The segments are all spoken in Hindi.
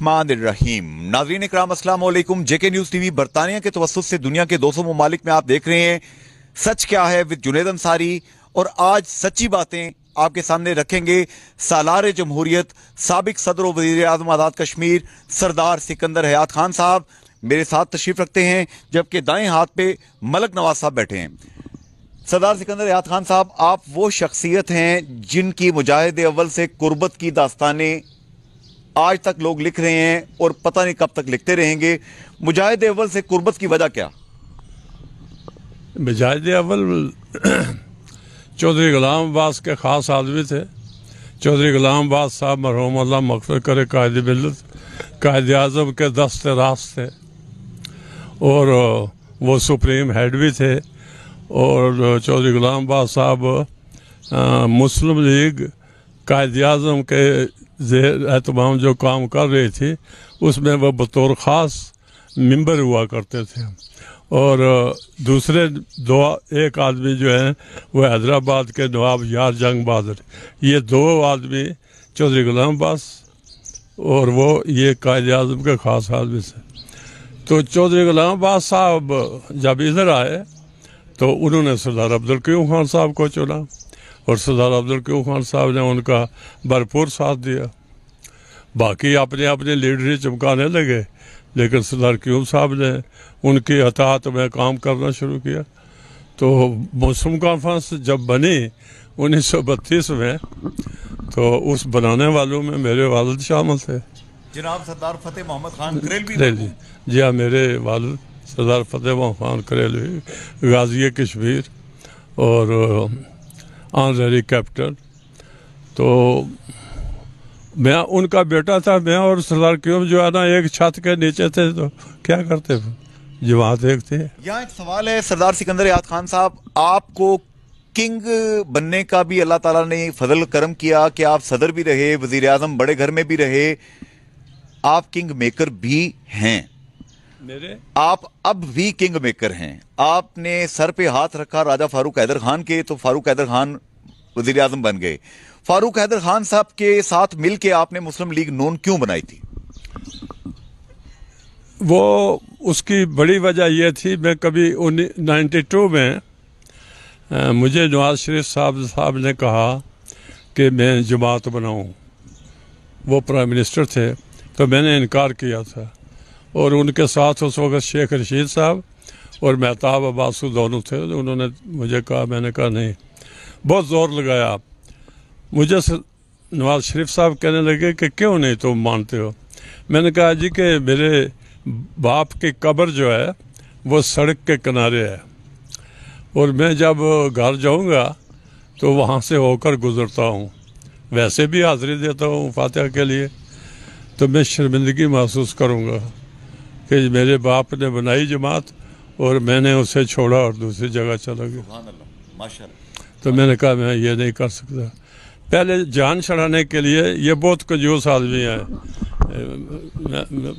रहीम नाजरीन कराम असलम जेके न्यूज़ टीवी बरतानिया के तवसत से दुनिया के दो सौ ममालिक में आप देख रहे हैं सच क्या है विद जुनेद अंसारी और आज सच्ची बातें आपके सामने रखेंगे सालार जमहूरियत सबक सदर वजीर अजम आज़ाद कश्मीर सरदार सिकंदर हयात खान साहब मेरे साथ तशरीफ़ रखते हैं जबकि दाएं हाथ पे मलक नवाज साहब बैठे हैं सरदार सिकंदर हयात खान साहब आप वो शख्सियत हैं जिनकी मुजाहिद अव्वल से कुर्बत की दास्तानें आज तक लोग लिख रहे हैं और पता नहीं कब तक लिखते रहेंगे मुजाहिद अव्वल से कुर्बत की वजह क्या मुजाहिद अव्वल चौधरी गुलाम अब्बास के ख़ास आदमी थे चौधरी गुलाम अब्बास साहब मरहूम अल्लाह मकसद करे कायद मिलत कायद अजम के दस्त रास्त थे और वो सुप्रीम हेड भी थे और चौधरी गुलाम अब्बास साहब मुस्लिम लीग कायद अजम के एहतमाम जो काम कर रहे थे उसमें वह बतौर ख़ास मेंबर हुआ करते थे और दूसरे दो एक आदमी जो है वह हैदराबाद के नवाब यार जंग बहादुर ये दो आदमी चौधरी गुलाम अब्बास और वो ये कायद अजम के ख़ास आदमी थे तो चौधरी गुलाम अब्बास साहब जब इधर आए तो उन्होंने सरदार अब्दुल क्यूम खान साहब को चुना और सरदार अब्दुल क्यू खान साहब ने उनका भरपूर साथ दिया बाकी अपने अपने लीडर चमकाने लगे लेकिन सरदार क्यूम साहब ने उनकी हतात में काम करना शुरू किया तो मौसम कॉन्फ्रेंस जब बनी बत्तीस में तो उस बनाने वालों में मेरे वालद शामिल थे जनाब सरदार फतेह मोहम्मद खान करेलवी करेलवी जी हाँ मेरे वालद सरदार फतेह मोहम्मद खान करेलवी गाजी कश्मीर और ऑन द हेलीकॉप्टर तो मैं उनका बेटा था मैं और सरदार क्यों जो है ना एक छत के नीचे थे तो क्या करते जो वहाँ देखते हैं यहाँ एक सवाल है सरदार सिकंदर याद खान साहब आपको किंग बनने का भी अल्लाह ताला ने फजल करम किया कि आप सदर भी रहे वजीर आजम बड़े घर में भी रहे आप किंग मेकर भी हैं मेरे आप अब भी किंग मेकर हैं आपने सर पे हाथ रखा राजा फारूक हैदर खान के तो फारूक हैदर खान वजीर आजम बन गए फारूक हैदर खान साहब के साथ मिल के आपने मुस्लिम लीग नोन क्यों बनाई थी वो उसकी बड़ी वजह यह थी मैं कभी नाइन्टी टू में आ, मुझे नवाज शरीफ साहब साहब ने कहा कि मैं जमात बनाऊं वो प्राइम मिनिस्टर थे तो मैंने इनकार किया था और उनके साथ उस वक्त शेख रशीद साहब और मेहताब अब्बास दोनों थे तो उन्होंने मुझे कहा मैंने कहा नहीं बहुत ज़ोर लगाया मुझे नवाज शरीफ साहब कहने लगे कि क्यों नहीं तुम मानते हो मैंने कहा जी कि मेरे बाप की कब्र जो है वो सड़क के किनारे है और मैं जब घर जाऊंगा तो वहाँ से होकर गुज़रता हूँ वैसे भी हाज़िरी देता हूँ फातह के लिए तो मैं शर्मिंदगी महसूस करूँगा कि मेरे बाप ने बनाई जमात और मैंने उसे छोड़ा और दूसरी जगह चला गया तो मैंने कहा मैं ये नहीं कर सकता पहले जान चढ़ाने के लिए ये बहुत कंजूस आदमी है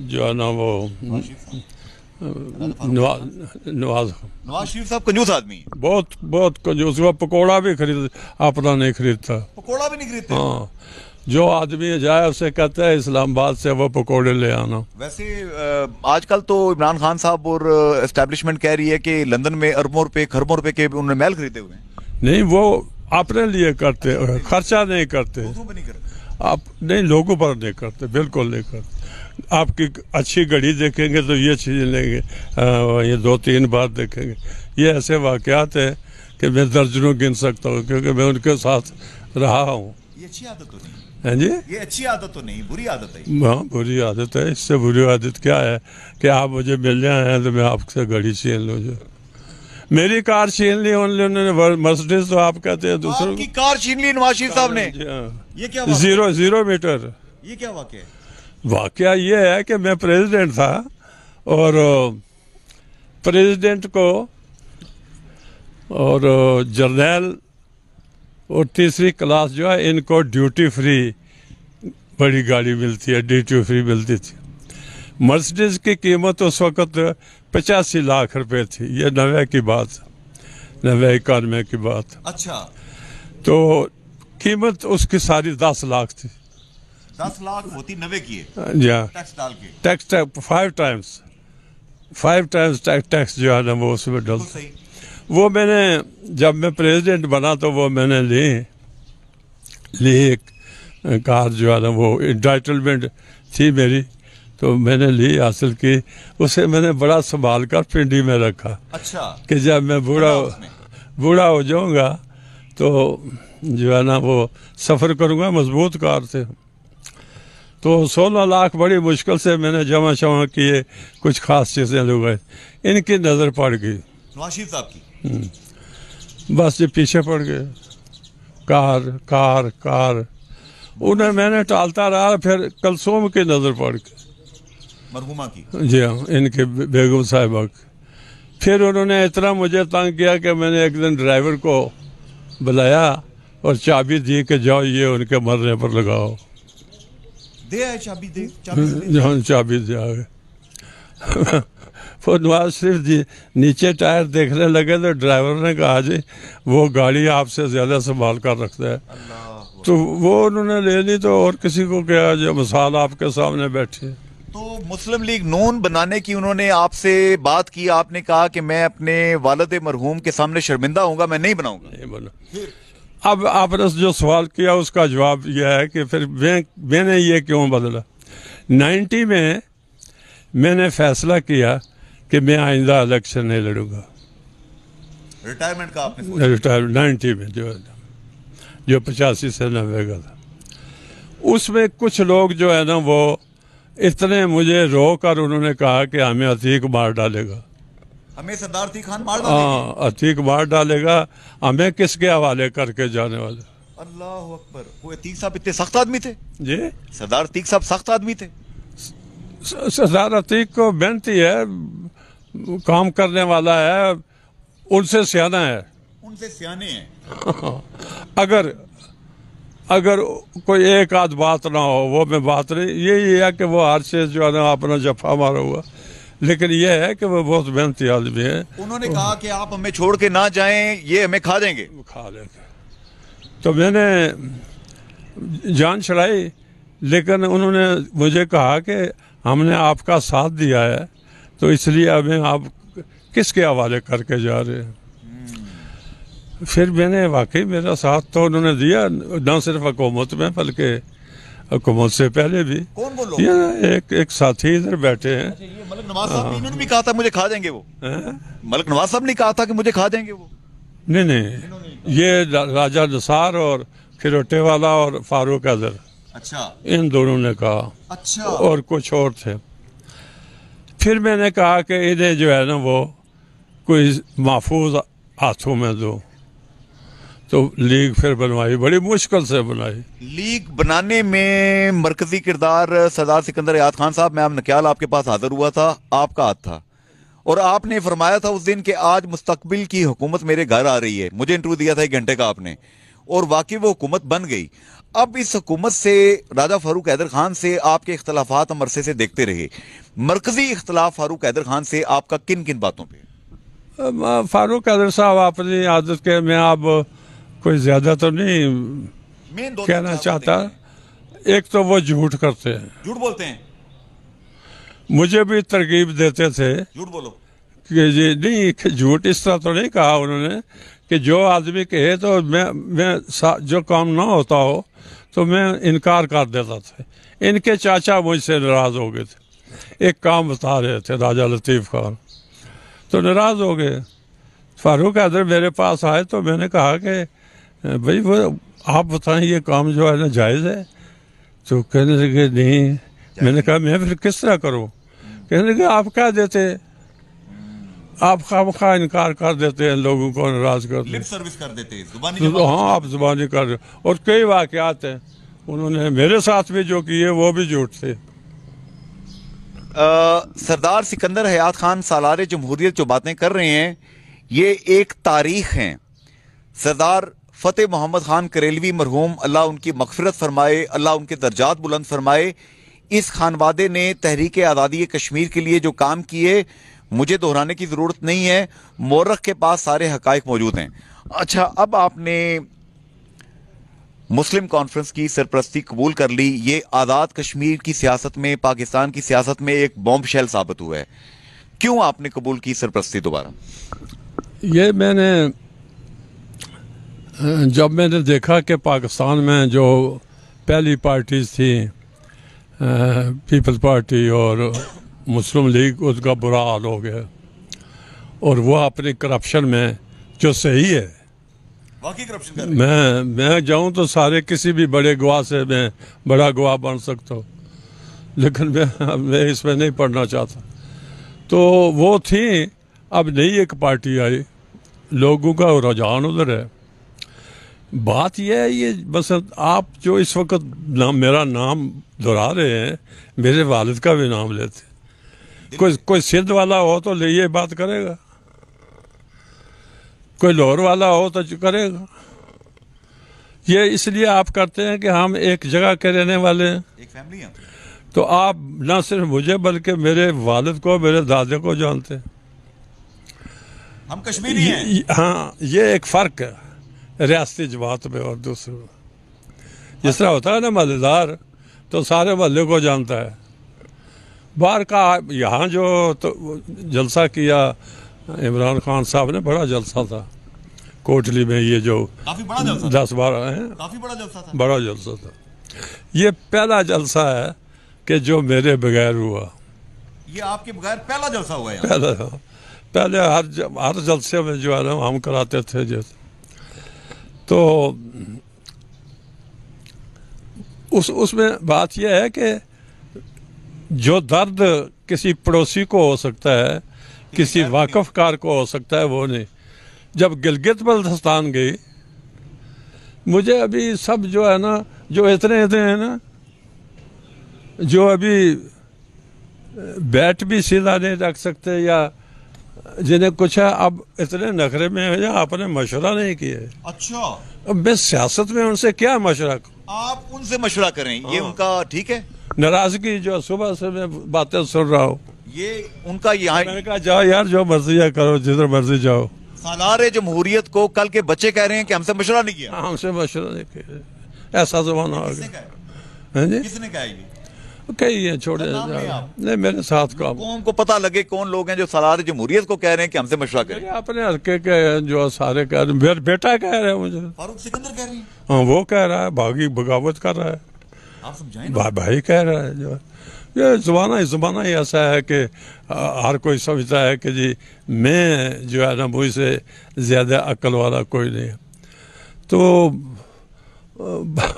जो है ना वो नवाज नवाज शरीफ साहब कंजूस आदमी बहुत बहुत कंजूस वो पकौड़ा भी खरीद अपना नहीं खरीदता पकौड़ा भी नहीं खरीदता हाँ जो आदमी जाए उसे कहते हैं इस्लामाबाद से वो पकोड़े ले आना वैसे आजकल तो इमरान खान साहब और एस्टेब्लिशमेंट कह रही है कि लंदन में अरबों रुपए खरबों रुपए के उन्होंने महल खरीदे हुए नहीं वो अपने लिए करते खर्चा नहीं करते आप नहीं लोगों पर नहीं करते बिल्कुल नहीं करते आपकी अच्छी घड़ी देखेंगे तो ये चीज़ लेंगे ये दो तीन बार देखेंगे ये ऐसे वाकत है कि मैं दर्जनों गिन सकता हूँ क्योंकि मैं उनके साथ रहा हूँ ये अच्छी आदत होती है है हाँ जी ये अच्छी आदत तो नहीं बुरी आदत है हाँ बुरी आदत है इससे बुरी आदत क्या है कि आप मुझे मिल जाए हैं तो मैं आपसे गाड़ी छीन लूँ जो मेरी कार छीन ली उन्होंने मर्सिडीज तो आप कहते हैं दूसरों की कार छीन ली नवाशी साहब ने हाँ। ये क्या जीरो जीरो मीटर ये क्या वाक्य वाक्य ये है कि मैं प्रेसिडेंट था और प्रेसिडेंट को और जर्नैल और तीसरी क्लास जो है इनको ड्यूटी फ्री बड़ी गाड़ी मिलती है ड्यूटी फ्री मिलती थी मर्सिडीज की कीमत उस वक्त पचासी लाख रुपए थी ये नवे की बात नवे इक्यानवे की बात अच्छा तो कीमत उसकी सारी दस लाख थी दस लाख होती नवे की टैक्स हाँ, हाँ। डाल के tax five times five times tax जो है ना वो उसमें डल वो मैंने जब मैं प्रेसिडेंट बना तो वो मैंने ली ली कार जो है ना वो इंटाइटलमेंट थी मेरी तो मैंने ली हासिल की उसे मैंने बड़ा संभाल कर पिंडी में रखा अच्छा कि जब मैं बूढ़ा बूढ़ा हो जाऊंगा तो जो है ना वो सफ़र करूंगा मजबूत कार से तो सोलह लाख बड़ी मुश्किल से मैंने जमा शमा किए कुछ खास चीज़ें लोग गए इनकी नज़र पड़ गई साहब की हम्म। बस ये पीछे पड़ गए कार कार कार उन्हें मैंने टालता रहा फिर कलसोम की नज़र पड़ के मरहुमा की जी हाँ इनके बेगम साहिबा की फिर उन्होंने इतना मुझे तंग किया कि मैंने एक दिन ड्राइवर को बुलाया और चाबी दी कि जाओ ये उनके मरने पर लगाओ दे चाबी दे चाबी हम्म, हाँ, चाबी दिया आए नवाज शरीफ जी नीचे टायर देखने लगे तो ड्राइवर ने कहा जी वो गाड़ी आपसे ज़्यादा संभाल कर रखता है तो वो उन्होंने ले ली तो और किसी को क्या जो मिसाल आपके सामने बैठी है तो मुस्लिम लीग नून बनाने की उन्होंने आपसे बात की आपने कहा कि मैं अपने वालद मरहूम के सामने शर्मिंदा हूँ मैं नहीं बनाऊंगा नहीं बोला अब आपने जो सवाल किया उसका जवाब यह है कि फिर मैंने ये क्यों बदला नाइन्टी में मैंने फैसला किया कि मैं आइंदा इलेक्शन नहीं लड़ूंगा रिटायरमेंट का आपने रिटायर नाइन्टी में जो है जो पचासी से नब्बे का था उसमें कुछ लोग जो है ना वो इतने मुझे रो कर उन्होंने कहा कि हमें अतीक मार डालेगा हमें सरदार अतीक खान मार हाँ अतीक मार डालेगा हमें किसके हवाले करके जाने वाले अल्लाह अकबर वो अतीक साहब इतने सख्त आदमी थे जी सरदार अतीक साहब सख्त आदमी थे सरदार अतीक को बेनती है काम करने वाला है उनसे सियाना है उनसे सियाने हैं अगर अगर कोई एक आध बात ना हो वो मैं बात नहीं यही है कि वो हर से जो है ना अपना जफा मारा हुआ लेकिन यह है कि वो बहुत मेहनती आदमी है उन्होंने कहा कि आप हमें छोड़ के ना जाएं ये हमें खा देंगे खा देंगे तो मैंने जान छड़ाई लेकिन उन्होंने मुझे कहा कि हमने आपका साथ दिया है तो इसलिए हमें आप किसके हवाले करके जा रहे हैं फिर मैंने वाकई मेरा साथ तो उन्होंने दिया ना सिर्फ हुकूमत में बल्कि हुकूमत से पहले भी कौन बोलो? एक एक साथी इधर बैठे हैं अच्छा, नवाज साहब इन्होंने भी कहा था मुझे खा देंगे वो हाँ? मलक नवाज साहब ने कहा था कि मुझे खा देंगे वो नहीं नहीं ये राजा नसार और खिरोटे वाला और फारूक अजहर अच्छा इन दोनों ने कहा अच्छा और कुछ और थे फिर मैंने कहा कि इन्हें जो है ना वो कोई महफूज हाथों में दो तो लीग फिर बनवाई बड़ी मुश्किल से बनाई लीग बनाने में मरकजी किरदार सरदार सिकंदर याद खान साहब मैं नक्याल आपके पास हाजिर हुआ था आपका हाथ था और आपने फरमाया था उस दिन कि आज मुस्तबिल की हुकूमत मेरे घर आ रही है मुझे इंटरव्यू दिया था एक घंटे का आपने और वाकई वो हुकूमत बन गई अब इस हुकूमत से राजा फारूक हैदर खान से आपके इख्तलाफात हम अरसे से देखते रहे मरकजी इख्तलाफ फारूक हैदर खान से आपका किन किन बातों पर फारूक हैदर साहब आपने आदत के मैं आप कोई ज्यादा तो नहीं कहना चाहता एक तो वो झूठ करते हैं झूठ बोलते हैं मुझे भी तरकीब देते थे झूठ बोलो कि जी नहीं झूठ इस तरह तो नहीं कहा उन्होंने कि जो आदमी कहे तो मैं मैं जो काम ना होता हो तो मैं इनकार कर देता था इनके चाचा मुझसे नाराज हो गए थे एक काम बता रहे थे राजा लतीफ़ खान तो नाराज़ हो गए फारूक हैदर मेरे पास आए तो मैंने कहा कि भाई वो आप बताएं ये काम जो है ना जायज़ है तो कहने लगे नहीं मैंने कहा मैं फिर किस तरह करूँ कहने लगे आप क्या देते आप खाम खा इनकार कर देते हैं लोगों को नाराज कर सर्विस कर देते हैं तो हाँ आप जुबानी कर और कई वाकत हैं उन्होंने मेरे साथ भी जो किए वो भी झूठ थे सरदार सिकंदर हयात खान सालार जमहूरियत जो बातें कर रहे हैं ये एक तारीख हैं सरदार फ़तेह मोहम्मद ख़ान करेलवी मरहूम अल्लाह उनकी मकफरत फरमाए अल्लाह उनके दर्जात बुलंद फरमाए इस खानवादे ने तहरीक आज़ादी कश्मीर के लिए जो काम किए मुझे दोहराने की ज़रूरत नहीं है मोरख के पास सारे हकायक मौजूद हैं अच्छा अब आपने मुस्लिम कॉन्फ्रेंस की सरपरस्ती कबूल कर ली ये आज़ाद कश्मीर की सियासत में पाकिस्तान की सियासत में एक बॉम्ब शैल साबित हुआ है क्यों आपने कबूल की सरपरस्ती दोबारा ये मैंने जब मैंने देखा कि पाकिस्तान में जो पहली पार्टीज थी पीपल्स पार्टी और मुस्लिम लीग उसका बुरा हाल हो गया और वह अपने करप्शन में जो सही है करप्शन मैं मैं जाऊं तो सारे किसी भी बड़े गवाह से मैं बड़ा गवाह बन सकता हूँ लेकिन मैं मैं इसमें नहीं पढ़ना चाहता तो वो थी अब नई एक पार्टी आई लोगों का रुझान उधर है बात यह है ये बस आप जो इस वक्त नाम मेरा नाम दोहरा रहे हैं मेरे वालिद का भी नाम लेते कोई कोई सिंध वाला हो तो ले ये बात करेगा कोई लाहौर वाला हो तो करेगा ये इसलिए आप करते हैं कि हम एक जगह के रहने वाले हैं एक फैमिली है। तो आप ना सिर्फ मुझे बल्कि मेरे वालिद को मेरे दादे को जानते हैं हम कश्मीरी हैं हाँ ये एक फ़र्क है रियासती जमात में और दूसरे में जिस तरह होता है ना मल्लेदार तो सारे महल्ले को जानता है बाहर का यहाँ जो तो जलसा किया इमरान खान साहब ने बड़ा जलसा था कोटली में ये जो काफी बड़ा दस बारह है काफी बड़ा जलसा था बड़ा जलसा था ये पहला जलसा है कि जो मेरे बगैर हुआ ये आपके बगैर पहला जलसा हुआ है पहला पहले हर हर जलसे में जो है ना हम कराते थे जैसे तो उस उसमें बात यह है कि जो दर्द किसी पड़ोसी को हो सकता है किसी वाकफ कार को हो सकता है वो नहीं जब गिलगित बल्तिस्तान गई मुझे अभी सब जो है ना जो इतने इतने हैं ना जो अभी बैट भी सीधा नहीं रख सकते या जिन्हें कुछ है अब इतने नखरे में है आपने मशवरा नहीं किया अच्छा अब मैं सियासत में उनसे क्या मशवरा आप उनसे मशवरा करें हाँ। ये उनका ठीक है नाराजगी जो सुबह से मैं बातें सुन रहा हूँ ये उनका यहाँ जाओ यार जो मर्जी है करो जिधर मर्जी जाओ सालार जमहूरियत को कल के बच्चे कह रहे हैं कि हमसे मशवरा नहीं किया हमसे मशवरा नहीं किया ऐसा जमाना हो गया हाँ किसने कहा ये कई है छोड़े तो नहीं मेरे साथ काम कौन को पता लगे कौन लोग हैं जो सलाद जमहूरियत को कह रहे हैं कि हमसे मशा करें अपने हल्के के जो सारे कह रहे हैं बेटा कह रहे हैं मुझे फारूक सिकंदर कह रहे हैं हाँ वो कह रहा है भागी बगावत कर रहा है आप भाई कह रहा है जो ये जमाना ज़माना ही ऐसा है कि हर कोई समझता है कि जी मैं जो है ना मुझसे ज़्यादा अक्ल वाला कोई नहीं तो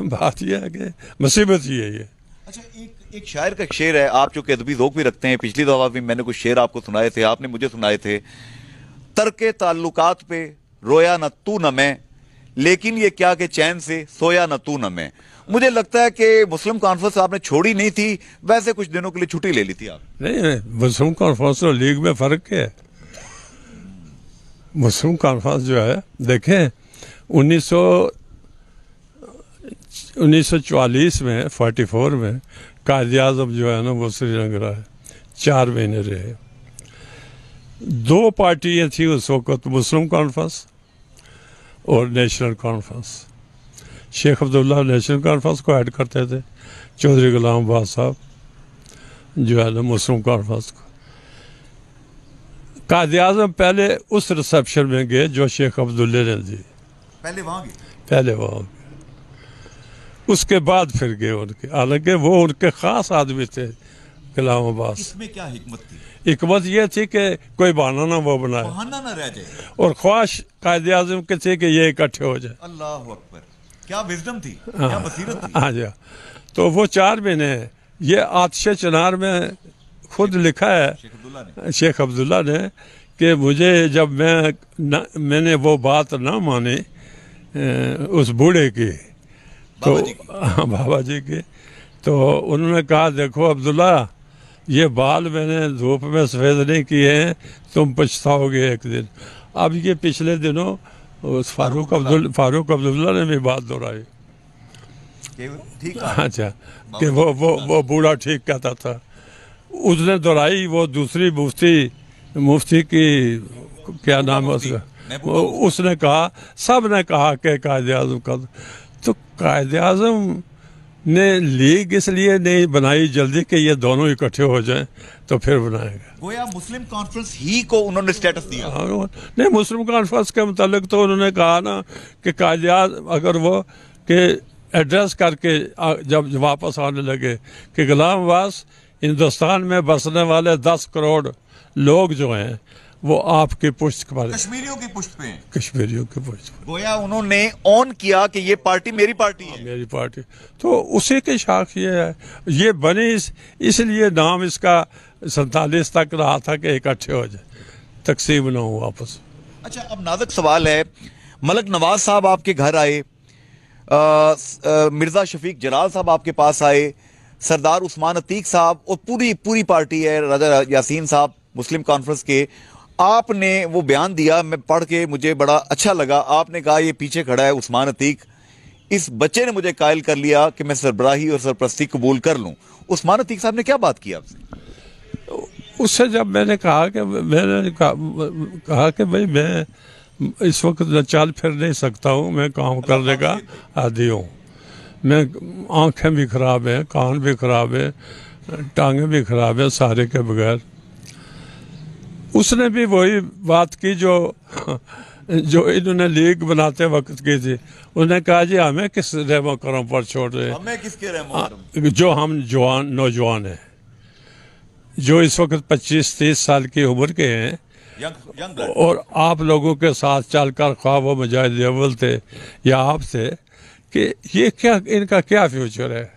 बात यह है कि मुसीबत ही है ये अच्छा एक एक शायर का शेर है आप जो अदबी जोक भी रखते हैं पिछली दफा भी मैंने कुछ शेर आपको सुनाए थे आपने मुझे सुनाए थे तरके ताल्लुकात पे रोया न तू न मैं लेकिन ये क्या के चैन से सोया न तू न मैं मुझे लगता है कि मुस्लिम कॉन्फ्रेंस आपने छोड़ी नहीं थी वैसे कुछ दिनों के लिए छुट्टी ले ली थी आप नहीं नहीं मुस्लिम कॉन्फ्रेंस और लीग में फ़र्क क्या है मुस्लिम कॉन्फ्रेंस जो है देखें उन्नीस 1944 में 44 में कायद अजम जो है ना वो श्रीनगर आए चार महीने रहे दो पार्टियाँ थी उस वक्त मुस्लिम कॉन्फ्रेंस और नेशनल कॉन्फ्रेंस शेख अब्दुल्ला नेशनल कॉन्फ्रेंस को ऐड करते थे चौधरी गुलाम अब्बास साहब जो है ना मुस्लिम कॉन्फ्रेंस को कायद आजम पहले उस रिसेप्शन में गए जो शेख अब्दुल्ले ने दी पहले वहाँ गए पहले वहाँ गए उसके बाद फिर गए उनके हालांकि वो उनके ख़ास आदमी थे कलाम अब्बास थी यह थी कि कोई बहाना ना वो बनाए बहाना ना रह जाए और ख्वाहिश कायद आजम के थे कि ये इकट्ठे हो जाए अल्लाह क्या विजडम थी हाँ, हाँ जी हाँ। तो वो चार महीने ये आतश चनार में खुद लिखा है शेख अब्दुल्ला ने कि मुझे जब मैं न, मैंने वो बात ना मानी उस बूढ़े की तो हाँ बाबा जी के तो उन्होंने कहा देखो अब्दुल्ला ये बाल मैंने धूप में सफ़ेद नहीं किए हैं तुम पछताओगे एक दिन अब ये पिछले दिनों उस फारूक अब्दुल फारूक अब्दुल्ला ने भी बात दोहराई अच्छा कि वो वो वो बूढ़ा ठीक कहता था उसने दोहराई वो दूसरी मुफ्ती मुफ्ती की क्या नाम है उसका उसने कहा सब ने कहा कि कायद आजम का तो कायद अजम ने लीग इसलिए नहीं बनाई जल्दी कि ये दोनों इकट्ठे हो जाएं तो फिर बनाएगा गोया मुस्लिम कॉन्फ्रेंस ही को उन्होंने स्टेटस दिया हाँ, नहीं मुस्लिम कॉन्फ्रेंस के मुतालिक तो उन्होंने कहा ना कि कायद अगर वो के एड्रेस करके जब वापस आने लगे कि गुलाम वास हिंदुस्तान में बसने वाले दस करोड़ लोग जो हैं वो आपके पुष्ट पर कश्मीरियों की पुष्ट पे कश्मीरियों के पुष्ट गोया उन्होंने ऑन किया कि ये पार्टी मेरी पार्टी है मेरी पार्टी तो उसी के शाख ये है ये बने इस इसलिए नाम इसका सैतालीस तक रहा था कि इकट्ठे हो जाए तकसीम ना हो वापस अच्छा अब नाजक सवाल है मलक नवाज साहब आपके घर आए मिर्ज़ा शफीक जलाल साहब आपके पास आए सरदार उस्मान अतीक साहब और पूरी पूरी पार्टी है राजा यासीन साहब मुस्लिम कॉन्फ्रेंस के आपने वो बयान दिया मैं पढ़ के मुझे बड़ा अच्छा लगा आपने कहा ये पीछे खड़ा है उस्मान अतीक इस बच्चे ने मुझे कायल कर लिया कि मैं सरबराही और सरप्रस्ती कबूल कर लूँ उस्मान अतीक साहब ने क्या बात की आपसे उससे जब मैंने कहा कि मैंने कहा, कि भाई मैं इस वक्त न चाल फिर नहीं सकता हूँ मैं काम करने का आदि हूँ मैं आँखें भी खराब हैं कान भी खराब है टांगे भी खराब है सारे के बगैर उसने भी वही बात की जो जो इन्होंने लीग बनाते वक्त की थी उन्होंने कहा जी हमें किस रहमो पर छोड़ रहे हमें किसके रहमो हाँ, जो हम जवान नौजवान हैं जो इस वक्त 25-30 साल की उम्र के हैं और आप लोगों के साथ कर ख्वाब व मुजाहिद अव्वल थे या आप थे कि ये क्या इनका क्या फ्यूचर है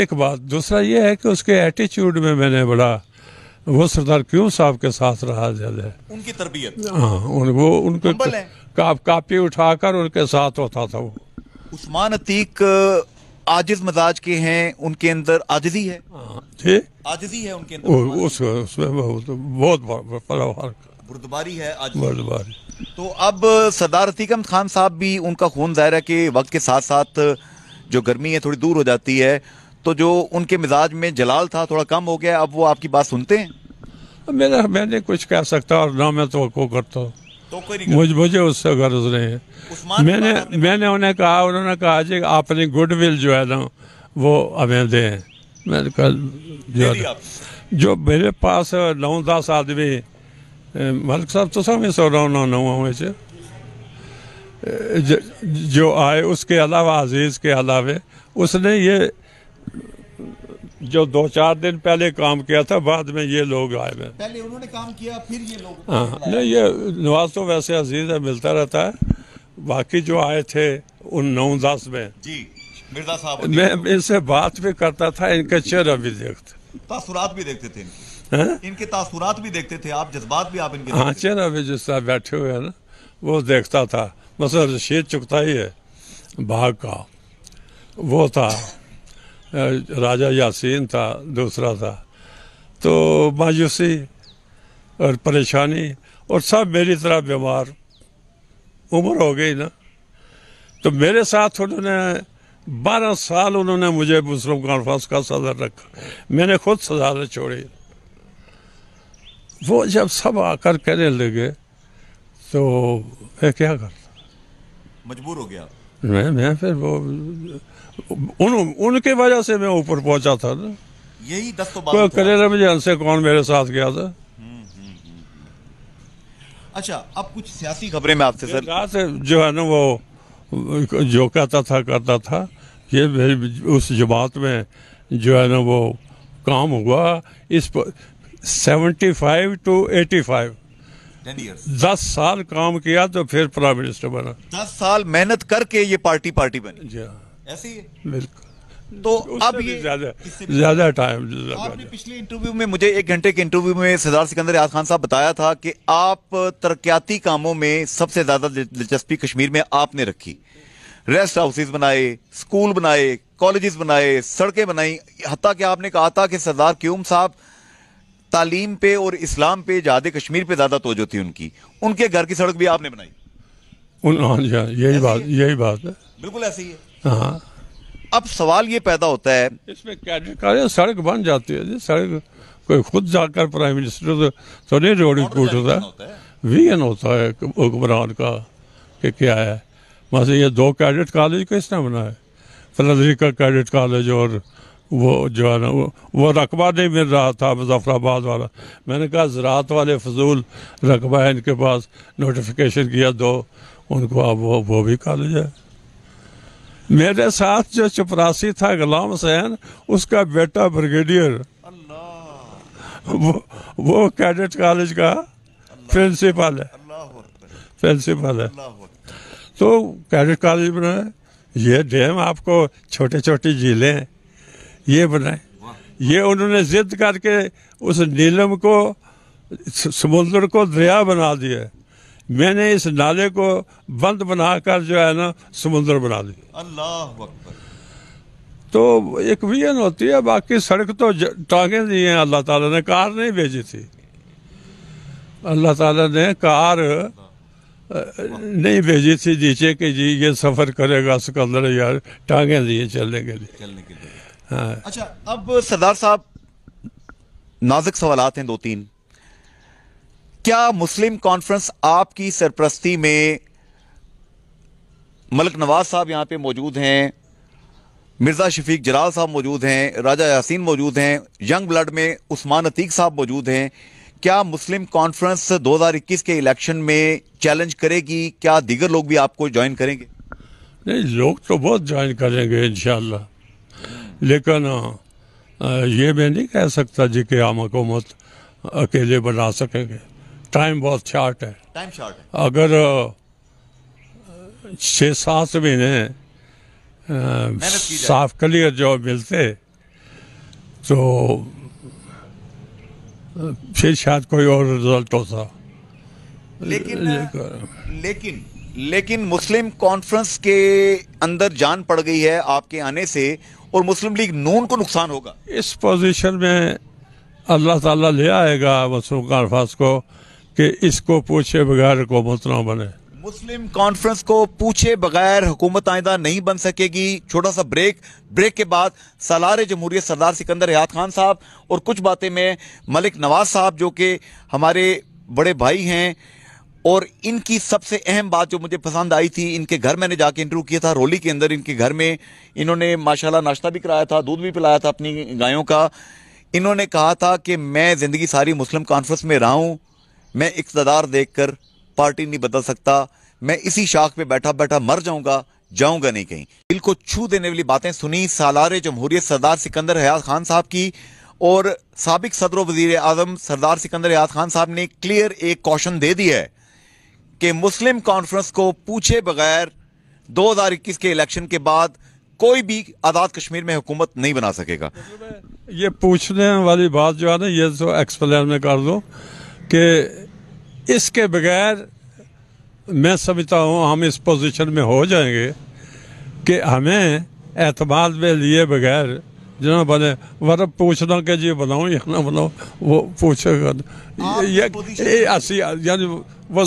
एक बात दूसरा ये है कि उसके एटीट्यूड में मैंने बड़ा वो सरदार क्यों साहब के साथ रहा ज्यादा उनकी तरबियत हाँ उन, वो उनके का, कापी उठाकर उनके साथ होता था वो उस्मान अतीक आजिज मजाज के हैं उनके अंदर आजिजी है हाँ, ठीक आजिजी है उनके अंदर उस, उसमें बहुत बहुत बुरदबारी है बुरदबारी तो अब सरदार अतीक अहमद खान साहब भी उनका खून जाहिर है कि वक्त के साथ साथ जो गर्मी है थोड़ी दूर हो जाती है तो जो उनके मिजाज में जलाल था थोड़ा कम हो गया अब वो आपकी बात सुनते हैं मेरा मैं नहीं कुछ कह सकता और ना मैं तो को करता हूँ तो मुझ मुझे उससे गर्ज नहीं है मैंने मैंने उन्हें कहा उन्होंने कहा जी आपने गुडविल जो है ना वो हमें दें मैंने कहा जो जो मेरे पास नौ दस आदमी मलिक साहब तो सब सौ नौ नौ नौ हुए जो आए उसके अलावा अजीज़ के अलावे उसने ये जो दो चार दिन पहले काम किया था बाद में ये लोग आए हुए पहले उन्होंने काम किया फिर ये लोग हाँ नहीं ये नवाज तो वैसे अजीज है मिलता रहता है बाकी जो आए थे उन नौ दस में जी मिर्जा साहब मैं इनसे बात भी करता था इनके चेहरा भी देखते तासुरात भी देखते थे इनके है? हाँ? इनके तासुरात भी देखते थे आप जज्बात भी आप इनके हाँ चेहरा भी जिस तरह बैठे हुए हैं ना वो देखता था मसल रशीद चुकता ही है भाग का वो था राजा यासीन था दूसरा था तो मायूसी और परेशानी और सब मेरी तरह बीमार उम्र हो गई ना तो मेरे साथ उन्होंने बारह साल उन्होंने मुझे मुस्लिम कॉन्फ्रेंस का सदर रखा मैंने खुद सदारत छोड़ी वो जब सब आकर कहने लगे तो मैं क्या करता मजबूर हो गया मैं मैं फिर वो उन उनके वजह से मैं ऊपर पहुंचा था ना यही दस तो बात करेला में जान कौन मेरे साथ गया था हम्म, हम्म, हम्म, अच्छा अब कुछ सियासी खबरें में आपसे सर जो है ना वो जो कहता था करता था ये उस जमात में जो है ना वो काम हुआ इस seventy five to eighty five दस साल काम किया तो फिर प्राइम मिनिस्टर बना दस साल मेहनत करके ये पार्टी पार्टी बनी जी हाँ। ऐसी बिल्कुल तो अब ये ज्यादा टाइम आपने पिछले इंटरव्यू में मुझे एक घंटे के इंटरव्यू में सरदार सिकंदर याद खान साहब बताया था कि आप तरक्याती कामों में सबसे ज्यादा दिलचस्पी कश्मीर में आपने रखी रेस्ट हाउसेज बनाए स्कूल बनाए कॉलेजेस बनाए सड़कें बनाई हत्या कि आपने कहा था कि सरदार क्यूम साहब तालीम पे और इस्लाम पे ज्यादा कश्मीर पे ज़्यादा तोजो थी उनकी उनके घर की सड़क भी आपने बनाई हाँ हाँ, यही बात यही बात है बिल्कुल ऐसी ही है हाँ अब सवाल ये पैदा होता है इसमें क्या सड़क बन जाती है जी सड़क कोई खुद जाकर प्राइम मिनिस्टर तो तो नहीं रोड रिपोर्ट होता वीएन होता है हुक्मरान का कि क्या है बस ये दो कैडेट कॉलेज किसने बनाए फलदरी का कैडेट कॉलेज और वो जो है ना वो वो रकबा नहीं मिल रहा था मुजफ्फराबाद वाला मैंने कहा ज़रात वाले फजूल रकबा है इनके पास नोटिफिकेशन किया दो उनको अब वो वो भी कॉलेज है मेरे साथ जो चपरासी था गुलाम हुसैन उसका बेटा ब्रिगेडियर वो वो कैडेट कॉलेज का प्रिंसिपल है प्रिंसिपल है तो कैडेट कॉलेज में ये डैम आपको छोटे छोटी झीलें ये बनाए ये उन्होंने जिद करके उस नीलम को समुद्र को दरिया बना दिया मैंने इस नाले को बंद बनाकर जो है ना समुद्र बना दिया अल्लाह तो एक विजन होती है बाकी सड़क तो टांगे दी है अल्लाह ताला ने कार नहीं भेजी थी अल्लाह ताला ने कार नहीं भेजी थी नीचे के जी ये सफ़र करेगा सिकंदर यार टांगे दिए चलने के लिए चलने के लिए हाँ। अच्छा अब सरदार साहब नाजुक सवाल हैं दो तीन क्या मुस्लिम कॉन्फ्रेंस आपकी सरप्रस्ती में मलक नवाज साहब यहाँ पे मौजूद हैं मिर्ज़ा शफीक जलाल साहब मौजूद हैं राजा यासीन मौजूद हैं यंग ब्लड में उस्मान अतीक साहब मौजूद हैं क्या मुस्लिम कॉन्फ्रेंस 2021 के इलेक्शन में चैलेंज करेगी क्या दीगर लोग भी आपको ज्वाइन करेंगे नहीं लोग तो बहुत ज्वाइन करेंगे इनशाला लेकिन ये मैं नहीं कह सकता जी कि हम हुकूमत अकेले बना सकेंगे टाइम बहुत शार्ट है टाइम शार्ट है अगर छः सात महीने साफ क्लियर जॉब मिलते तो फिर शायद कोई और रिजल्ट होता लेकिन लेकिन लेकिन मुस्लिम कॉन्फ्रेंस के अंदर जान पड़ गई है आपके आने से और मुस्लिम लीग नून को नुकसान होगा इस पोजीशन में अल्लाह ताला ले आएगा मुस्लिम कॉन्फ्रेंस को कि इसको पूछे बगैर हुकूमत ना बने मुस्लिम कॉन्फ्रेंस को पूछे बगैर हुकूमत आइंदा नहीं बन सकेगी छोटा सा ब्रेक ब्रेक के बाद सलार जमहूरियत सरदार सिकंदर रियात खान साहब और कुछ बातें में मलिक नवाज साहब जो कि हमारे बड़े भाई हैं और इनकी सबसे अहम बात जो मुझे पसंद आई थी इनके घर मैंने जाके इंटरव्यू किया था रोली के अंदर इनके घर में इन्होंने माशाल्लाह नाश्ता भी कराया था दूध भी पिलाया था अपनी गायों का इन्होंने कहा था कि मैं ज़िंदगी सारी मुस्लिम कॉन्फ्रेंस में रहा हूँ मैं इकतदार देख कर पार्टी नहीं बदल सकता मैं इसी शाख पे बैठा बैठा मर जाऊंगा जाऊंगा नहीं कहीं दिल को छू देने वाली बातें सुनी सालार जमहूरियत सरदार सिकंदर हयात खान साहब की और सबक सदर वजीर आजम सरदार सिकंदर हयात खान साहब ने क्लियर एक कौशन दे दिया है कि मुस्लिम कॉन्फ्रेंस को पूछे बगैर 2021 के इलेक्शन के बाद कोई भी आज़ाद कश्मीर में हुकूमत नहीं बना सकेगा ये पूछने वाली बात जो है ना ये तो एक्सप्लेन में कर दो कि इसके बगैर मैं समझता हूँ हम इस पोजीशन में हो जाएंगे कि हमें एतमाद में लिए बगैर जिन्होंने बने वरना पूछना के जी बनाओ या ना बनाओ वो पूछेगा ये, ये, ये यानी वो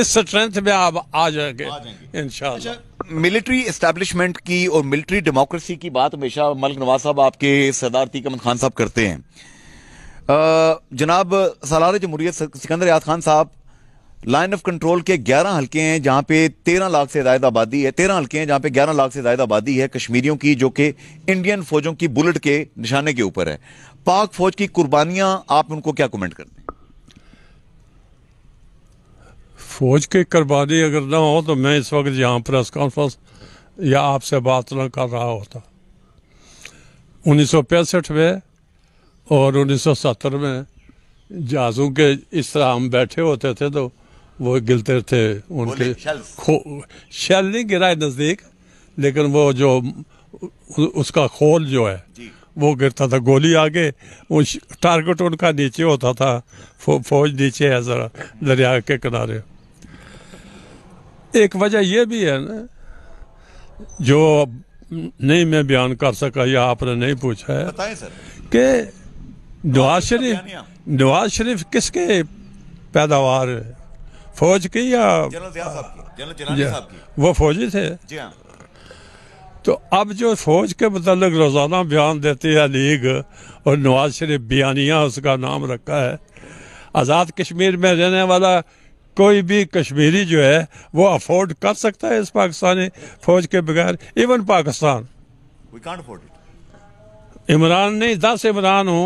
इस स्ट्रेंथ में आप आ जाएंगे इन मिलिट्री इस्टेब्लिशमेंट की और मिलिट्री डेमोक्रेसी की बात हमेशा मलिक नवाज साहब आपके सरदार कमल खान साहब करते हैं जनाब सलार जमहूरियत सिकंदर याद खान साहब लाइन ऑफ कंट्रोल के 11 हल्के हैं जहाँ पे 13 लाख से ज्यादा आबादी है 13 हल्के हैं जहाँ पे 11 लाख से ज्यादा आबादी है कश्मीरियों की जो कि इंडियन फौजों की बुलेट के निशाने के ऊपर है पाक फौज की कुर्बानियां आप उनको क्या कमेंट करते फौज के करबादी अगर ना हो तो मैं इस वक्त यहाँ प्रेस कॉन्फ्रेंस या आपसे बात ना कर रहा होता उन्नीस में और 1970 में जहाज़ों के इस तरह हम बैठे होते थे तो वो गिरते थे उनके शैल नहीं गिरा है नज़दीक लेकिन वो जो उसका खोल जो है वो गिरता था गोली आगे वो टारगेट उनका नीचे होता था फौज फो, नीचे है ज़रा दरिया के किनारे एक वजह यह भी है ना जो नहीं मैं बयान कर सका या आपने नहीं पूछा है कि नवाज शरीफ नवाज शरीफ किसके पैदावार फौज की या की वो फौजी थे जी हाँ। तो अब जो फौज के मतलब रोजाना बयान देती है लीग और नवाज शरीफ बयानिया उसका नाम रखा है आज़ाद कश्मीर में रहने वाला कोई भी कश्मीरी जो है वो अफोर्ड कर सकता है इस पाकिस्तानी फौज के बगैर इवन पाकिस्तान इमरान नहीं दस इमरान हो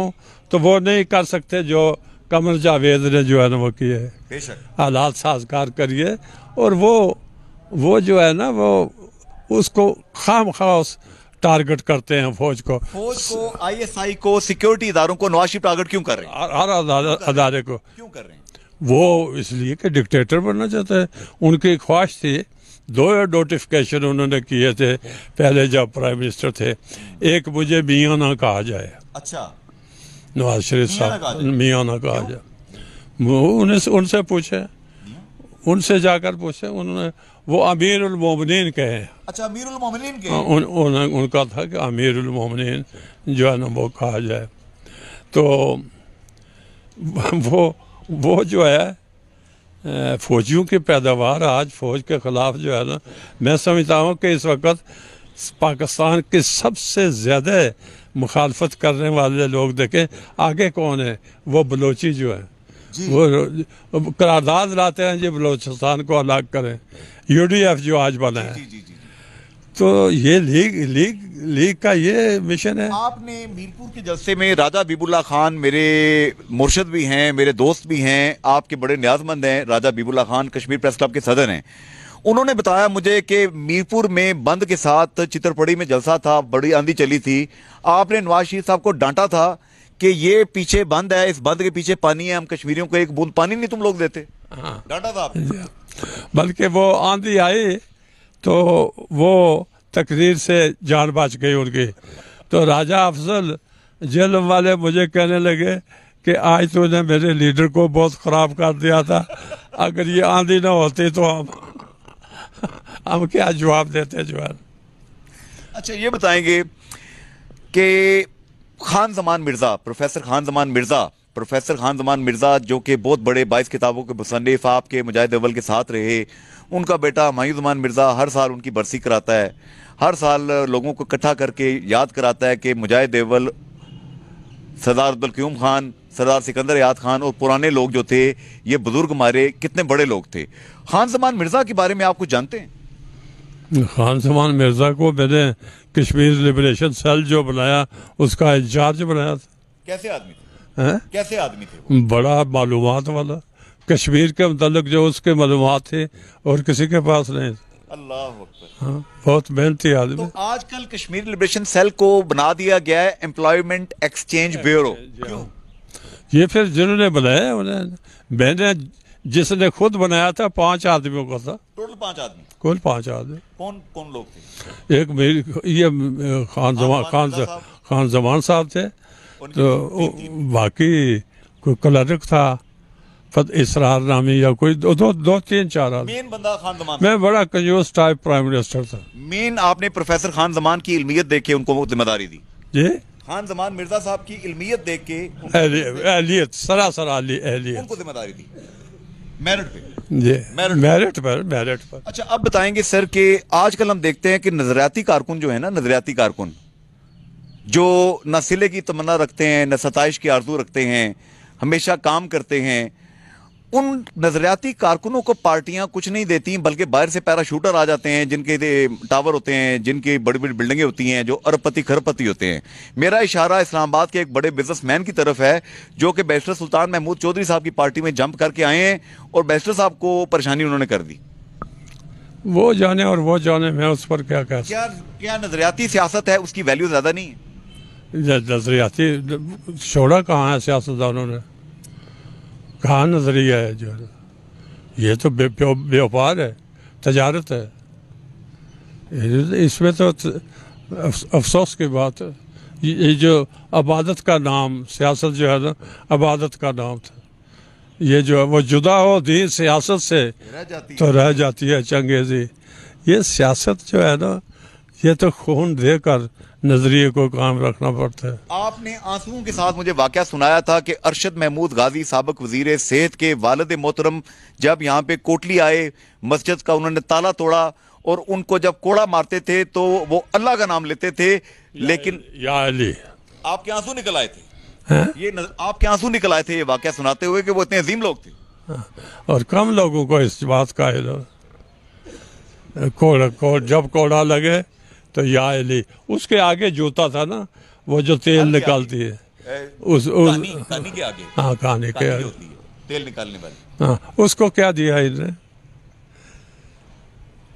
तो वो नहीं कर सकते जो कमर जावेद ने जो है ना वो किए हालात साजगार करिए और वो वो जो है ना वो उसको खाम खास टारगेट करते हैं फौज को फौज को आईएसआई को सिक्योरिटी इधारों को नवाशी टारगेट क्यों कर रहे हैं हर अदारे को क्यों कर रहे हैं वो इसलिए कि डिक्टेटर बनना चाहता है उनकी ख्वाहिश थी दो नोटिफिकेशन उन्होंने किए थे पहले जब प्राइम मिनिस्टर थे एक मुझे मियाँ ना कहा जाए अच्छा नवाज शरीफ साहब मियाँ ना कहा जाए वो उन्हें उनसे पूछे उनसे जाकर पूछे उन्होंने वो अमीर उलमोमिन के हैं अच्छा अमीर उलमोमिन हाँ, उन, उन, उनका था कि अमीर उलमोमिन जो है ना वो कहा जाए तो वो वो जो है फौजियों की पैदावार आज फौज के ख़िलाफ़ जो है ना मैं समझता हूँ कि इस वक्त पाकिस्तान के सबसे ज़्यादा मुखालफत करने वाले लोग देखें आगे कौन है वो बलोची जो है वो करारदाद लाते हैं जी बलोचिस्तान को अलग करें यूडीएफ जो आज बना है जी, जी, जी। तो ये लीग लीग लीग का ये मिशन है आपने मीरपुर के जलसे में राजा बीबुल्ला खान मेरे मुर्शद भी हैं मेरे दोस्त भी हैं आपके बड़े न्याजमंद हैं राजा बिबुल्ला खान कश्मीर प्रेस क्लब के सदर हैं उन्होंने बताया मुझे कि मीरपुर में बंद के साथ चित्रपड़ी में जलसा था बड़ी आंधी चली थी आपने नवाज शरीफ साहब को डांटा था कि ये पीछे बंद है इस बंद के पीछे पानी है हम कश्मीरियों को एक बूंद पानी नहीं तुम लोग देते हाँ। डांटा था बल्कि वो आंधी आई तो वो तकरीर से जान बच गई उनकी तो राजा अफजल जेल वाले मुझे कहने लगे कि आज तूने मेरे लीडर को बहुत ख़राब कर दिया था अगर ये आंधी ना होती तो हम हम क्या जवाब देते जवाब अच्छा ये बताएंगे कि खान जमान मिर्ज़ा प्रोफेसर खान जमान मिर्ज़ा प्रोफेसर खान जमान मिर्ज़ा जो कि बहुत बड़े बाईस किताबों के मुसनफ़ आपके मुजाहिद अवल के साथ रहे उनका बेटा हमायूँ जमान मिर्ज़ा हर साल उनकी बरसी कराता है हर साल लोगों को इकट्ठा करके याद कराता है कि मुजाहिद देवल सरदार क्यूम खान सरदार सिकंदर याद खान और पुराने लोग जो थे ये बुज़ुर्ग हमारे कितने बड़े लोग थे खान जमान मिर्ज़ा के बारे में आप कुछ जानते हैं खान जमान मिर्ज़ा को मैंने कश्मीर लिबरेशन सेल जो बनाया उसका इंचार्ज बनाया था कैसे आदमी थे है? कैसे आदमी थे बड़ा मालूम वाला कश्मीर के मतलब जो उसके मालूम थे और किसी के पास नहीं थे हाँ, बहुत मेहनती आदमी तो आजकल कश्मीर लिबरेशन सेल को बना दिया गया है एम्प्लॉयमेंट एक्सचेंज ब्यूरो ये फिर जिन्होंने बनाया उन्हें मैंने जिसने खुद बनाया था पांच आदमियों का था टोटल पांच आदमी कौन पांच आदमी कौन कौन लोग थे एक मेरी ये खान जमान खान खान जमान साहब थे तो बाकी कोई क्लर्क था फत या कोई दो दो, दो तीन चार मेन बंदा खान जमान मैं बड़ा कंजूस टाइप प्राइम मिनिस्टर था मेन आपने प्रोफेसर खान जमान की इल्मियत देख के उनको जिम्मेदारी दी जी खान जमान मिर्जा साहब की इल्मियत देख के अहलियत सरासर अहलियत उनको जिम्मेदारी दी मेरिट पे जी मेरिट मेरिट पर मेरिट पर अच्छा अब बताएंगे सर कि आजकल हम देखते हैं कि नजरियाती कारकुन जो है ना नजरियाती कारकुन जो न सिले की तमन्ना रखते हैं न सतश की आरजू रखते हैं हमेशा काम करते हैं उन नजरियाती कारकुनों को पार्टियां कुछ नहीं देती बल्कि बाहर से पैराशूटर आ जाते हैं जिनके टावर होते हैं जिनकी बड़ी बड़ी बिल्डिंगें होती हैं जो अरबपति खरपति होते हैं मेरा इशारा इस्लामाबाद के एक बड़े बिजनेसमैन की तरफ है जो कि बैस्टर सुल्तान महमूद चौधरी साहब की पार्टी में जंप करके आए हैं और बैस्टर साहब को परेशानी उन्होंने कर दी वो जाने और वो जाने मैं उस पर क्या कह क्या क्या नजरियाती सियासत है उसकी वैल्यू ज़्यादा नहीं है नजरियाती छोड़ा कहाँ है सियासतदानों ने कहाँ नजरिया है जो है ये तो व्यापार है तजारत है इसमें तो अफसोस की बात है ये जो आबादत का नाम सियासत जो है ना आबादत का नाम था ये जो है वो जुदा हो दी सियासत से रह तो रह जाती है चंगेजी ये सियासत जो है ना ये तो खून देकर नजरिए को काम रखना पड़ता है आपने आंसुओं के साथ मुझे वाक्य सुनाया था कि अरशद महमूद गाजी सबक वजीर सेहत के वालद मोहतरम जब यहाँ पे कोटली आए मस्जिद का उन्होंने ताला तोड़ा और उनको जब कोड़ा मारते थे तो वो अल्लाह का नाम लेते थे या, लेकिन या अली आपके आंसू निकल आए थे है? ये नजर, आपके आंसू निकल आए थे ये वाक्य सुनाते हुए कि वो इतने अजीम लोग थे हाँ। और कम लोगों को इस बात का कोड़ा, कोड़ा, जब कोड़ा लगे तो या अली उसके आगे जोता था ना वो जो तेल निकालती है उस, उस हाँ कहने के आगे हाँ, तेल निकालने वाली हाँ उसको क्या दिया इन्हें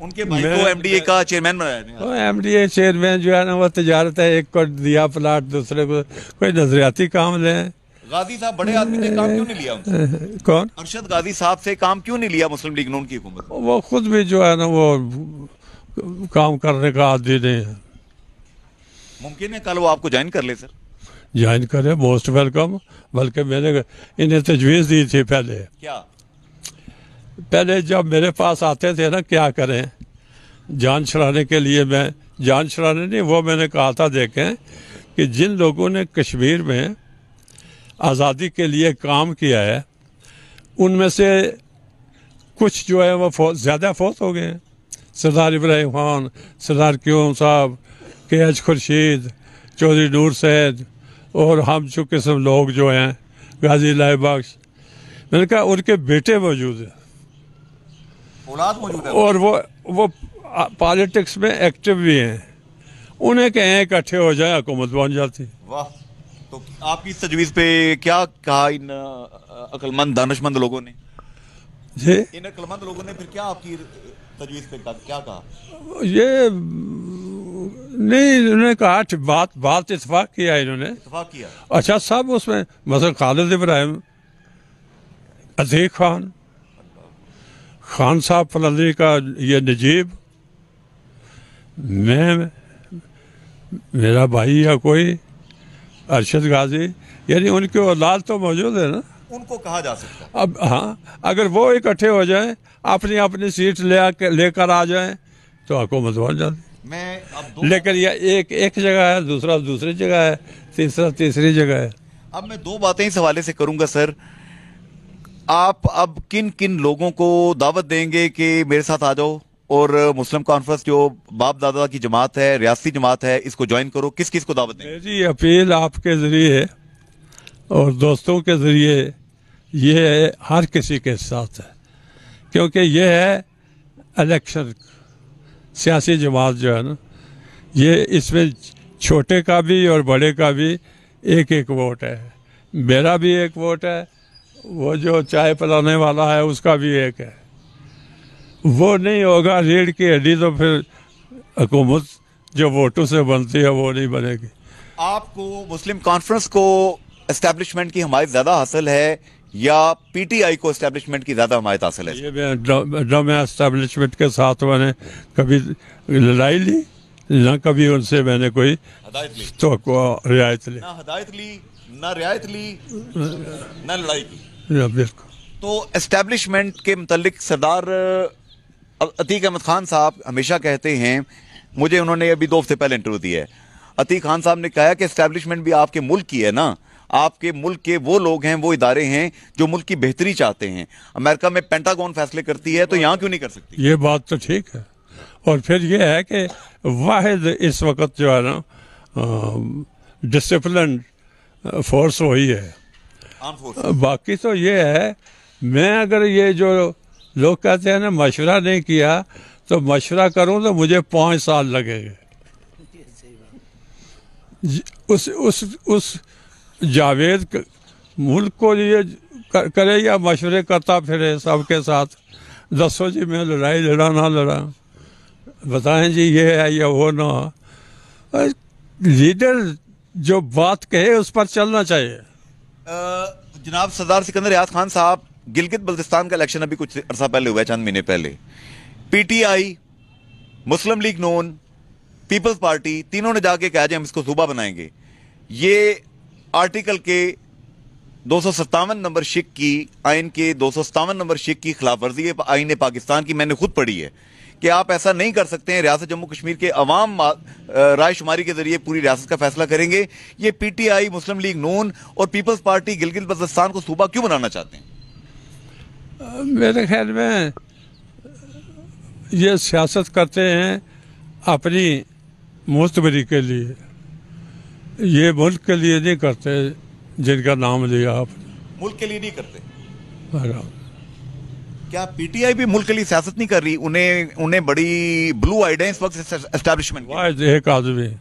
उनके भाई को एमडीए का चेयरमैन बनाया एमडीए चेयरमैन जो है ना वो तजारत है एक को दिया प्लाट दूसरे को कोई नजरियाती काम ले गाजी साहब बड़े आदमी ने काम क्यों नहीं लिया उनसे कौन अरशद गाजी साहब से काम क्यों नहीं लिया मुस्लिम लीग ने उनकी हुकूमत वो खुद भी जो है ना वो काम करने का आदि नहीं है मुमकिन है कल वो आपको ज्वाइन कर ले सर ज्वाइन करें मोस्ट वेलकम बल्कि मैंने इन्हें तजवीज़ दी थी पहले क्या पहले जब मेरे पास आते थे ना क्या करें जान छुड़ाने के लिए मैं जान छुड़ाने नहीं वो मैंने कहा था देखें कि जिन लोगों ने कश्मीर में आज़ादी के लिए काम किया है उनमें से कुछ जो है वो ज़्यादा फौत हो गए हैं सरदार इब्राहिम खान सरदार क्यूम साहब के एच खुर्शीद चौधरी नूर सैद और हम जो किस्म लोग जो हैं गाजी लाए बख्श मैंने कहा उनके बेटे मौजूद हैं औलाद मौजूद है और वो वो पॉलिटिक्स में एक्टिव भी हैं उन्हें कहें इकट्ठे हो जाए हुकूमत बन जाती वाह तो आपकी तजवीज़ पे क्या कहा इन अकलमंद दानशमंद लोगों ने जी इन अकलमंद लोगों ने फिर क्या आपकी तजवीज़ पे क्या कहा ये नहीं इन्होंने कहा बात बात इतफाक़ किया इन्होंने इतफाक़ किया अच्छा सब उसमें मसल खालिद इब्राहिम अजीक खान खान साहब फलंदी का ये नजीब मैं मेरा भाई या कोई अरशद गाजी यानी उनके औलाद तो मौजूद है ना उनको कहा जा सकता है अब हाँ अगर वो इकट्ठे हो जाए अपनी अपनी सीट ले लेकर आ जाए तो हुकूमत बन जाती मैं अब लेकिन यह एक एक जगह है दूसरा दूसरी जगह है तीसरा तीसरी जगह है अब मैं दो बातें इस हवाले से करूंगा सर आप अब किन किन लोगों को दावत देंगे कि मेरे साथ आ जाओ और मुस्लिम कॉन्फ्रेंस जो बाप दादा की जमात है रियासी जमात है इसको ज्वाइन करो किस किस को दावत देंगे मेरी अपील आपके ज़रिए और दोस्तों के ज़रिए ये हर किसी के साथ है क्योंकि ये है इलेक्शन सियासी जमात जो है ना ये इसमें छोटे का भी और बड़े का भी एक एक वोट है मेरा भी एक वोट है वो जो चाय पिलाने वाला है उसका भी एक है वो नहीं होगा रीढ़ की हड्डी तो फिर हुकूमत जो वोटों से बनती है वो नहीं बनेगी आपको मुस्लिम कॉन्फ्रेंस को एस्टेब्लिशमेंट की हमारी ज़्यादा हासिल है या पीटीआई को एस्टेब्लिशमेंट की ज्यादा हमायत हासिल है ड्रम एस्टेब्लिशमेंट के साथ मैंने कभी लड़ाई ली ना कभी उनसे मैंने कोई तो रियायत ली ना हदायत ली ना रियायत ली ना लड़ाई की बिल्कुल तो एस्टेब्लिशमेंट के मतलब सरदार अतीक अहमद खान साहब हमेशा कहते हैं मुझे उन्होंने अभी दो हफ्ते पहले इंटरव्यू दिया है अतीक खान साहब ने कहा कि एस्टेब्लिशमेंट भी आपके मुल्क की है ना आपके मुल्क के वो लोग हैं वो इदारे हैं जो मुल्क की बेहतरी चाहते हैं अमेरिका में पेंटागोन फैसले करती है तो यहाँ क्यों नहीं कर सकती ये बात तो ठीक है और फिर यह है कि वाहिद इस वक्त जो है ना डिसिप्लिन फोर्स वही है बाकी तो ये है मैं अगर ये जो लोग कहते हैं ना मशवरा नहीं किया तो मशवरा करूं तो मुझे पाँच साल लगेंगे उस उस उस जावेद मुल्क को लिए करे या मशवरे करता फिरे सबके साथ दसो जी मैं लड़ाई लड़ा ना लड़ा बताएं जी ये है या वो ना लीडर जो बात कहे उस पर चलना चाहिए जनाब सरदार सिकंदर रियाज खान साहब गिलगित बल्तिस्तान का इलेक्शन अभी कुछ अरसा पहले हुआ है चंद महीने पहले पीटीआई मुस्लिम लीग नोन पीपल्स पार्टी तीनों ने जाके कहा जी हम इसको सूबा बनाएंगे ये आर्टिकल के दो नंबर शिक की आइन के दो नंबर शिक की खिलाफ वर्जी है आइन पाकिस्तान की मैंने खुद पढ़ी है कि आप ऐसा नहीं कर सकते हैं रियासत जम्मू कश्मीर के अवाम रायशुमारी के जरिए पूरी रियासत का फैसला करेंगे ये पीटीआई मुस्लिम लीग नून और पीपल्स पार्टी गिलगित बल्तिस्तान को सूबा क्यों बनाना चाहते हैं मेरे ख्याल में ये सियासत करते हैं अपनी मुस्तबरी के लिए ये मुल्क के लिए नहीं करते जिनका नाम लिया आप मुल्क के लिए नहीं करते क्या पीटीआई भी मुल्क के लिए सियासत नहीं कर रही उन्हें उन्हें बड़ी ब्लू आइडिया इस वक्त एक आदमी